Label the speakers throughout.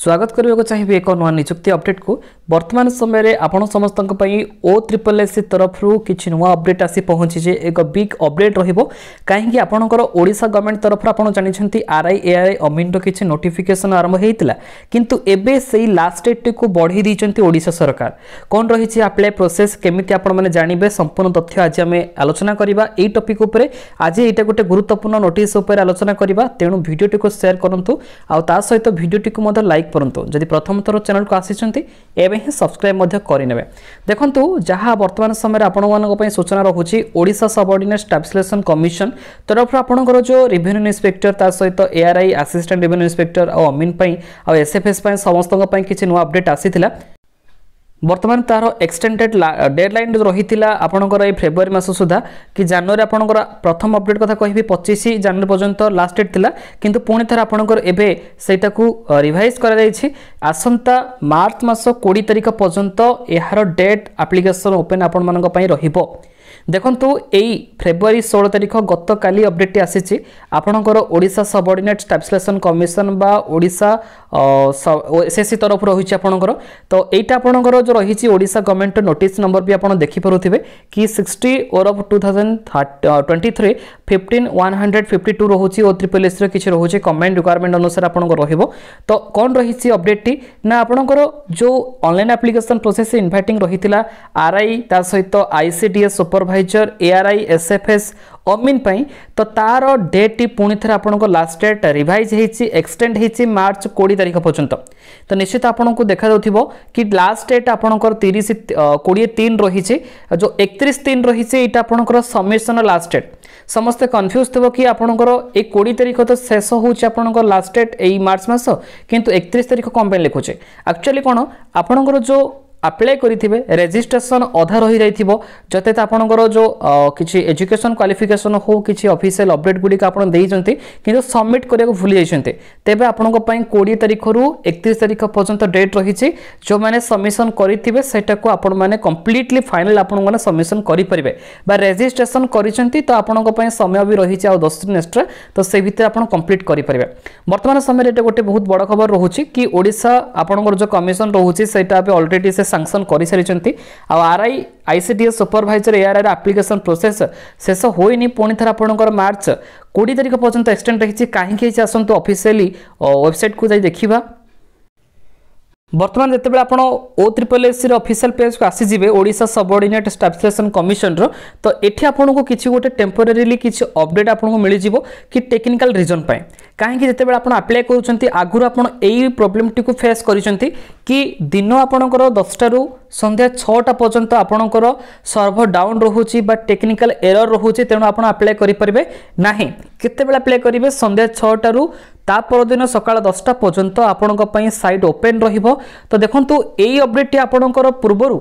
Speaker 1: ସ୍ୱାଗତ କରିବାକୁ ଚାହିଁବି ଏକ ନୂଆ ନିଯୁକ୍ତି ଅପଡେଟ୍କୁ ବର୍ତ୍ତମାନ ସମୟରେ ଆପଣ ସମସ୍ତଙ୍କ ପାଇଁ ଓ ତ୍ରିପଲ୍ ଏସ୍ ତରଫରୁ କିଛି ନୂଆ ଅପଡେଟ୍ ଆସି ପହଞ୍ଚିଛି ଏକ ବିଗ୍ ଅପଡେଟ୍ ରହିବ କାହିଁକି ଆପଣଙ୍କର ଓଡ଼ିଶା ଗଭର୍ଣ୍ଣମେଣ୍ଟ ତରଫରୁ ଆପଣ ଜାଣିଛନ୍ତି ଆର୍ଆଇ ଏଆର୍ଆଇ ଅମିନ୍ର କିଛି ନୋଟିଫିକେସନ୍ ଆରମ୍ଭ ହେଇଥିଲା କିନ୍ତୁ ଏବେ ସେଇ ଲାଷ୍ଟ ଡେଟ୍ଟିକୁ ବଢ଼େଇ ଦେଇଛନ୍ତି ଓଡ଼ିଶା ସରକାର କ'ଣ ରହିଛି ଆପ୍ଲାଏ ପ୍ରୋସେସ୍ କେମିତି ଆପଣମାନେ ଜାଣିବେ ସମ୍ପୂର୍ଣ୍ଣ ତଥ୍ୟ ଆଜି ଆମେ ଆଲୋଚନା କରିବା ଏଇ ଟପିକ୍ ଉପରେ ଆଜି ଏଇଟା ଗୋଟେ ଗୁରୁତ୍ୱପୂର୍ଣ୍ଣ ନୋଟିସ୍ ଉପରେ ଆଲୋଚନା କରିବା ତେଣୁ ଭିଡ଼ିଓଟିକୁ ସେୟାର କରନ୍ତୁ ଆଉ ତା ସହିତ ଭିଡ଼ିଓଟିକୁ ମଧ୍ୟ ଲାଇକ୍ ଲାଇକ୍ କରନ୍ତୁ ଯଦି ପ୍ରଥମ ଥର ଚ୍ୟାନେଲକୁ ଆସିଛନ୍ତି ଏବେ ହିଁ ସବସ୍କ୍ରାଇବ୍ ମଧ୍ୟ କରିନେବେ ଦେଖନ୍ତୁ ଯାହା ବର୍ତ୍ତମାନ ସମୟରେ ଆପଣମାନଙ୍କ ପାଇଁ ସୂଚନା ରହୁଛି ଓଡ଼ିଶା ସବର୍ଡିନେଟ୍ ଟାକ୍ସଲେସନ୍ କମିଶନ ତରଫରୁ ଆପଣଙ୍କର ଯେଉଁ ରେଭିନ୍ୟୁ ଇନ୍ସପେକ୍ଟର ତା ସହିତ ଏଆର୍ଆଇ ଆସିଷ୍ଟାଣ୍ଟ ରେଭିନ୍ୟୁ ଇନ୍ସପେକ୍ଟର ଆଉ ଅମିନ୍ ପାଇଁ ଆଉ ଏସ୍ଏଫ୍ଏସ୍ ପାଇଁ ସମସ୍ତଙ୍କ ପାଇଁ କିଛି ନୂଆ ଅପଡେଟ୍ ଆସିଥିଲା ବର୍ତ୍ତମାନ ତାହାର ଏକ୍ସଟେଣ୍ଡେଡ୍ ଡେଡ୍ଲାଇନ୍ ରହିଥିଲା ଆପଣଙ୍କର ଏଇ ଫେବୃଆରୀ ମାସ ସୁଦ୍ଧା କି ଜାନୁଆରୀ ଆପଣଙ୍କର ପ୍ରଥମ ଅପଡେଟ୍ କଥା କହିବି ପଚିଶ ଜାନୁଆରୀ ପର୍ଯ୍ୟନ୍ତ ଲାଷ୍ଟ ଡେଟ୍ ଥିଲା କିନ୍ତୁ ପୁଣି ଥରେ ଆପଣଙ୍କର ଏବେ ସେଇଟାକୁ ରିଭାଇଜ୍ କରାଯାଇଛି ଆସନ୍ତା ମାର୍ଚ୍ଚ ମାସ କୋଡ଼ିଏ ତାରିଖ ପର୍ଯ୍ୟନ୍ତ ଏହାର ଡେଟ୍ ଆପ୍ଲିକେସନ୍ ଓପେନ୍ ଆପଣମାନଙ୍କ ପାଇଁ ରହିବ ଦେଖନ୍ତୁ ଏଇ ଫେବୃଆରୀ ଷୋହଳ ତାରିଖ ଗତକାଲି ଅପଡ଼େଟ୍ଟି ଆସିଛି ଆପଣଙ୍କର ଓଡ଼ିଶା ସବର୍ଡିନେଟ୍ ଷ୍ଟାବ୍ଲେସନ୍ କମିଶନ ବା ଓଡ଼ିଶା ଏସ୍ଏସ୍ସି ତରଫରୁ ରହିଛି ଆପଣଙ୍କର ତ ଏଇଟା ଆପଣଙ୍କର ଯେଉଁ ରହିଛି ଓଡ଼ିଶା ଗଭର୍ଣ୍ଣମେଣ୍ଟ ନୋଟିସ୍ ନମ୍ବର ବି ଆପଣ ଦେଖିପାରୁଥିବେ କି sixty or of two thousand twenty three fifteen one hundred fifty two ରହୁଛି ଓ ତ୍ରିପଲ୍ ଏସ୍ର କିଛି ରହୁଛି କମେଣ୍ଟ ରିକ୍ୱାରମେଣ୍ଟ ଅନୁସାରେ ଆପଣଙ୍କର ରହିବ ତ କ'ଣ ରହିଛି ଅପଡ଼େଟ୍ଟି ନା ଆପଣଙ୍କର ଯେଉଁ ଅନଲାଇନ୍ ଆପ୍ଲିକେସନ୍ ପ୍ରୋସେସ୍ ଇନଭାଇଟିଂ ରହିଥିଲା ଆର୍ଆଇ ତା ସହିତ ଆଇସିଡିଏସ୍ ସୁପରଭାଇ ଆଡ଼ଭାଇଜର ଏଆର୍ଆଇ ଏସ୍ଏଫ୍ଏସ୍ ଅମିନ୍ ପାଇଁ ତ ତା'ର ଡେଟ୍ଟି ପୁଣି ଥରେ ଆପଣଙ୍କ ଲାଷ୍ଟ ଡେଟ୍ ରିଭାଇଜ୍ ହେଇଛି ଏକ୍ସଟେଣ୍ଡ ହେଇଛି ମାର୍ଚ୍ଚ କୋଡ଼ିଏ ତାରିଖ ପର୍ଯ୍ୟନ୍ତ ତ ନିଶ୍ଚିତ ଆପଣଙ୍କୁ ଦେଖାଯାଉଥିବ କି ଲାଷ୍ଟ ଡେଟ୍ ଆପଣଙ୍କର ତିରିଶ କୋଡ଼ିଏ ତିନି ରହିଛି ଯେଉଁ ଏକତିରିଶ ତିନି ରହିଛି ଏଇଟା ଆପଣଙ୍କର ସବମିସନ୍ର ଲାଷ୍ଟ ଡେଟ୍ ସମସ୍ତେ କନଫ୍ୟୁଜ୍ ଥିବ କି ଆପଣଙ୍କର ଏଇ କୋଡ଼ିଏ ତାରିଖ ତ ଶେଷ ହେଉଛି ଆପଣଙ୍କ ଲାଷ୍ଟ ଡେଟ୍ ଏଇ ମାର୍ଚ୍ଚ ମାସ କିନ୍ତୁ ଏକତିରିଶ ତାରିଖ କ'ଣ ପାଇଁ ଲେଖୁଛେ ଆକ୍ଚୁଆଲି କ'ଣ ଆପଣଙ୍କର ଯେଉଁ ଆପ୍ଲାଏ କରିଥିବେ ରେଜିଷ୍ଟ୍ରେସନ୍ ଅଧା ରହିଯାଇଥିବ ଯତେତ ଆପଣଙ୍କର ଯେଉଁ କିଛି ଏଜୁକେସନ୍ କ୍ୱାଲିଫିକେସନ୍ ହେଉ କିଛି ଅଫିସିଆଲ୍ ଅପଡ଼େଟ୍ ଗୁଡ଼ିକ ଆପଣ ଦେଇଛନ୍ତି କିନ୍ତୁ ସବମିଟ୍ କରିବାକୁ ଭୁଲି ଯାଇଛନ୍ତି ତେବେ ଆପଣଙ୍କ ପାଇଁ କୋଡ଼ିଏ ତାରିଖରୁ ଏକତିରିଶ ତାରିଖ ପର୍ଯ୍ୟନ୍ତ ଡେଟ୍ ରହିଛି ଯେଉଁମାନେ ସବମିସନ୍ କରିଥିବେ ସେଟାକୁ ଆପଣମାନେ କମ୍ପ୍ଲିଟଲି ଫାଇନାଲ୍ ଆପଣମାନେ ସବମିସନ୍ କରିପାରିବେ ବା ରେଜିଷ୍ଟ୍ରେସନ୍ କରିଛନ୍ତି ତ ଆପଣଙ୍କ ପାଇଁ ସମୟ ବି ରହିଛି ଆଉ ଦଶ ଦିନ ଏକ୍ସଟ୍ରା ତ ସେ ଭିତରେ ଆପଣ କମ୍ପ୍ଲିଟ୍ କରିପାରିବେ ବର୍ତ୍ତମାନ ସମୟରେ ଏଇଟା ଗୋଟେ ବହୁତ ବଡ଼ ଖବର ରହୁଛି କି ଓଡ଼ିଶା ଆପଣଙ୍କର ଯେଉଁ କମିଶନ୍ ରହୁଛି ସେଇଟା ଏବେ ଅଲରେଡ଼ି ସେ ସାଙ୍ଗସନ୍ କରିସାରିଛନ୍ତି ଆଉ R I I C D S supervisor ଏଆର୍ଆଇର ଆପ୍ଲିକେସନ୍ ପ୍ରୋସେସ୍ ଶେଷ ହୋଇନି ପୁଣି ଥରେ ଆପଣଙ୍କର ମାର୍ଚ୍ଚ କୋଡ଼ିଏ ତାରିଖ ପର୍ଯ୍ୟନ୍ତ ଏକ୍ସଟେଣ୍ଡ ରହିଛି କାହିଁକି ହେଇଛି ଆସନ୍ତୁ ଅଫିସିଆଲି ୱେବସାଇଟ୍କୁ ଯାଇ ଦେଖିବା বর্তমান যেতবে আপনার ও ট্রিপল এসি অফিসিয়াল পেজকে আসিযোগে ওড়শা সবঅর্ডিনেট স্টাবসিলেসন কমিশনর তো এটি আপনার কিছু গোটে টেম্পোরারিলি কিছু অপডেট আপনার মিলিযোগ কি টেকনিকাল রিজন পাই কাহিঁকি যেতবে আপনার আপ্লাই করছেন আগুর আপনার এই প্রোবলেমটি ফেস করছেন কি দিন আপনার দশটার সন্ধ্যা ছটা পর্যন্ত আপনার সর্ভর ডাউন রয়েছে বা টেকনিকাল এরর রয়েছে তেমন আপনার আপ্লাই করে পারবে না কেতবে আপ্লাই করবে সন্ধ্যা ছটার ତା ପରଦିନ ସକାଳ ଦଶଟା ପର୍ଯ୍ୟନ୍ତ ଆପଣଙ୍କ ପାଇଁ ସାଇଟ୍ ଓପେନ୍ ରହିବ ତ ଦେଖନ୍ତୁ ଏଇ ଅପଡ଼େଟ୍ଟି ଆପଣଙ୍କର ପୂର୍ବରୁ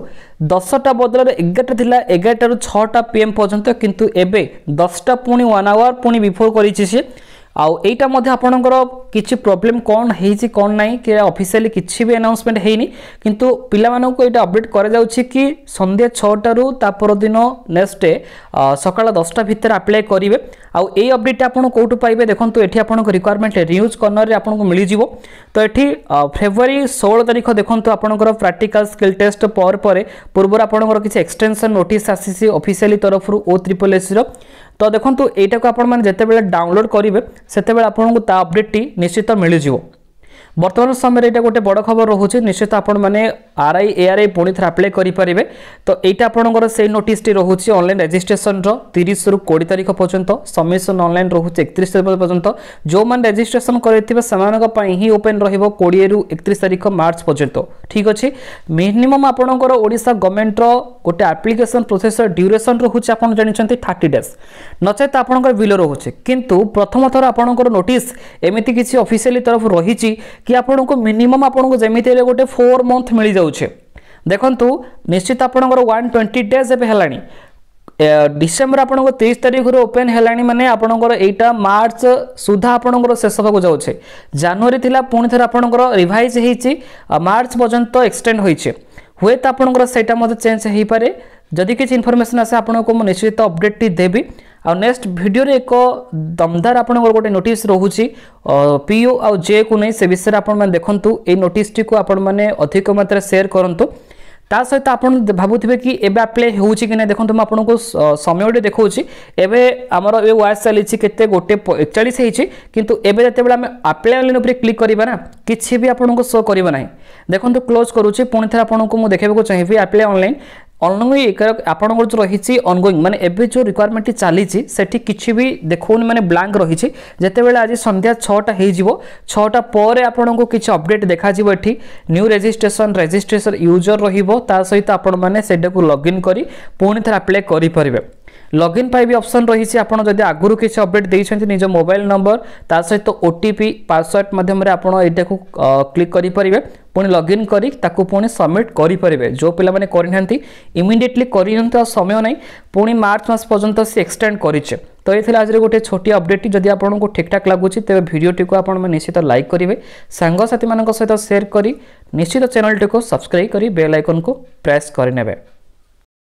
Speaker 1: ଦଶଟା ବଦଳରେ ଏଗାରଟା ଥିଲା ଏଗାରଟାରୁ ଛଅଟା ପି ଏମ୍ ପର୍ଯ୍ୟନ୍ତ କିନ୍ତୁ ଏବେ ଦଶଟା ପୁଣି ୱାନ୍ ଆୱାର୍ ପୁଣି ବିଫୋର୍ କରିଛି ସିଏ আৰু এইটা মধ্য আপোনালোকৰ কিছু প্ৰব্লেম কণ হৈছে কণ নাই কি অফিচিয়েলি কিছু বি এনাউন্সমেণ্ট হেইনি কিন্তু পিলাক এইটো অপডেট কৰা যাওঁ কি সন্ধিয়া ছটাৰু তাৰপৰ দিন নেক্সট ডে সকাল দহটা ভিতৰত আপ্লাই কৰিব আৰু এই অপডেটটো আপোনাৰ কোঠো পাই দেখোঁ এই আপোনাৰ ৰিকুৱাৰমেণ্ট ৰিউজ কৰ্ণৰে আপোনাক মিলি যাব তো এই ফেব্ৰুৱাৰী ষোল্ল তাৰিখ দেখোঁ আপোনাৰ প্ৰাক্টিকাল স্কিল টেষ্ট পৰ পৰে পূৰ্বৰ আপোনাৰ কিছু এক্সটেনশ্যন নোটিছ আছিছে অফিচিয়েলি তৰফৰ অ' ট্ৰিপল এছ ৰ ତ ଦେଖନ୍ତୁ ଏଇଟାକୁ ଆପଣମାନେ ଯେତେବେଳେ ଡାଉନଲୋଡ଼ କରିବେ ସେତେବେଳେ ଆପଣଙ୍କୁ ତା ଅପଡ଼େଟ୍ଟି ନିଶ୍ଚିତ ମିଳିଯିବ বর্তমান সময়ের এটা গোটে বড় খবর রয়েছে নিশ্চিত আপনার মানে আরআই এআরআই পুঁ থে আপ্লাই করে পারে তো এইটা আপনার সেই নোটিসটি রয়েছে অনলাইন রেজিষ্ট্রেসনর তিরিশ রু কোড়ি তারিখ পর্যন্ত সবমিশন অনলাইন রয়েছে একত্রিশ তারিখ পর্যন্ত যে রেজিষ্ট্রেসন করে সে হি ওপেন রহব কোড়িয়ে রু একত্রিশ তারিখ মার্চ পর্যন্ত ঠিক আছে মিনিমম আপনার ওড়শা গভর্নমেন্টর গোটে আপ্লিকেসন প্রোসেসর ডিউরেসন রয়েছে আপনার জাঁচান থার্টি ডেজ নচেত আপনার বিল রয়েছে কিন্তু প্রথম থর আপনার নোটিস এমিতি কিছু অফিসিয়ালি তরফ রয়েছে କି ଆପଣଙ୍କୁ ମିନିମମ୍ ଆପଣଙ୍କୁ ଯେମିତି ହେଲେ ଗୋଟେ ଫୋର୍ ମନ୍ଥ ମିଳିଯାଉଛେ ଦେଖନ୍ତୁ ନିଶ୍ଚିତ ଆପଣଙ୍କର ୱାନ୍ ଟ୍ୱେଣ୍ଟି ଡେଜ୍ ଏବେ ହେଲାଣି ଡିସେମ୍ବର ଆପଣଙ୍କ ତେଇଶ ତାରିଖରୁ ଓପେନ୍ ହେଲାଣି ମାନେ ଆପଣଙ୍କର ଏଇଟା ମାର୍ଚ୍ଚ ସୁଦ୍ଧା ଆପଣଙ୍କର ଶେଷ ହେବାକୁ ଯାଉଛେ ଜାନୁଆରୀ ଥିଲା ପୁଣି ଥରେ ଆପଣଙ୍କର ରିଭାଇଜ୍ ହେଇଛି ମାର୍ଚ୍ଚ ପର୍ଯ୍ୟନ୍ତ ଏକ୍ସଟେଣ୍ଡ ହୋଇଛେ ହୁଏତ ଆପଣଙ୍କର ସେଇଟା ମଧ୍ୟ ଚେଞ୍ଜ ହେଇପାରେ ଯଦି କିଛି ଇନଫର୍ମେସନ୍ ଆସେ ଆପଣଙ୍କୁ ମୁଁ ନିଶ୍ଚିତ ଅପଡ଼େଟ୍ଟି ଦେବି ଆଉ ନେକ୍ସଟ ଭିଡ଼ିଓରେ ଏକ ଦମଦାର ଆପଣଙ୍କର ଗୋଟେ ନୋଟିସ୍ ରହୁଛି ପିଓ ଆଉ ଜେକୁ ନେଇ ସେ ବିଷୟରେ ଆପଣମାନେ ଦେଖନ୍ତୁ ଏଇ ନୋଟିସ୍ଟିକୁ ଆପଣମାନେ ଅଧିକ ମାତ୍ରାରେ ସେୟାର କରନ୍ତୁ ତା ସହିତ ଆପଣ ଭାବୁଥିବେ କି ଏବେ ଆପ୍ଲାଏ ହେଉଛି କି ନାହିଁ ଦେଖନ୍ତୁ ମୁଁ ଆପଣଙ୍କୁ ସମୟଟି ଦେଖାଉଛି ଏବେ ଆମର ଏବେ ୱାଚ୍ ଚାଲିଛି କେତେ ଗୋଟେ ଏକଚାଳିଶ ହେଇଛି କିନ୍ତୁ ଏବେ ଯେତେବେଳେ ଆମେ ଆପ୍ଲାଏ ଅନଲାଇନ୍ ଉପରେ କ୍ଲିକ୍ କରିବା ନା କିଛି ବି ଆପଣଙ୍କୁ ଶୋ କରିବ ନାହିଁ ଦେଖନ୍ତୁ କ୍ଲୋଜ୍ କରୁଛି ପୁଣି ଥରେ ଆପଣଙ୍କୁ ମୁଁ ଦେଖେଇବାକୁ ଚାହିଁବି ଆପ୍ଲାଏ ଅନଲାଇନ୍ অনগোয়িং আপনার যে রয়েছে অনগোয়িং মানে এবে যে রিকোয়ারমেন্টটি চালিছি সেটি কিছু বি দেখুন মানে ব্লাঙ্ক রয়েছে যেতবে আজ সন্ধ্যা ছটা হয়ে যাব ছটা পরে আপনার কিছু অপডেট দেখা যাব এটি নিউ রেজিষ্ট্রেসন রেজিষ্ট্রেসন ইউজর রহব তা সহ আপনার মানে সেটা লগ ইন করে পুঁ থে আপ্লাই করে লগইन ପାଇଁ ବି ଅପସନ୍ ରହିଛି ଆପଣ ଯଦି ଆଗରୁ କିଛି ଅପଡ଼େଟ୍ ଦେଇଛନ୍ତି ନିଜ ମୋବାଇଲ ନମ୍ବର ତା ସହିତ ଓ ଟି ପି ପାସୱାର୍ଡ଼ ମାଧ୍ୟମରେ ଆପଣ ଏଇଟାକୁ କ୍ଲିକ୍ କରିପାରିବେ ପୁଣି ଲଗ୍ଇନ୍ କରି ତାକୁ ପୁଣି ସବମିଟ୍ କରିପାରିବେ ଯେଉଁ ପିଲାମାନେ କରିନାହାନ୍ତି ଇମିଡ଼ିଏଟଲି କରିନିଅନ୍ତୁ ଆଉ ସମୟ ନାହିଁ ପୁଣି ମାର୍ଚ୍ଚ ମାସ ପର୍ଯ୍ୟନ୍ତ ସେ ଏକ୍ସଟେଣ୍ଡ କରିଛେ ତ ଏ ଥିଲା ଆଜିର ଗୋଟିଏ ଛୋଟିଆ ଅପଡ଼େଟ୍ ଯଦି ଆପଣଙ୍କୁ ଠିକ୍ଠାକ୍ ଲାଗୁଛି ତେବେ ଭିଡ଼ିଓଟିକୁ ଆପଣମାନେ ନିଶ୍ଚିତ ଲାଇକ୍ କରିବେ ସାଙ୍ଗସାଥିମାନଙ୍କ ସହିତ ସେୟାର କରି ନିଶ୍ଚିତ ଚ୍ୟାନେଲଟିକୁ ସବସ୍କ୍ରାଇବ୍ କରି ବେଲ୍ ଆଇକନ୍କୁ ପ୍ରେସ୍ କରିନେବେ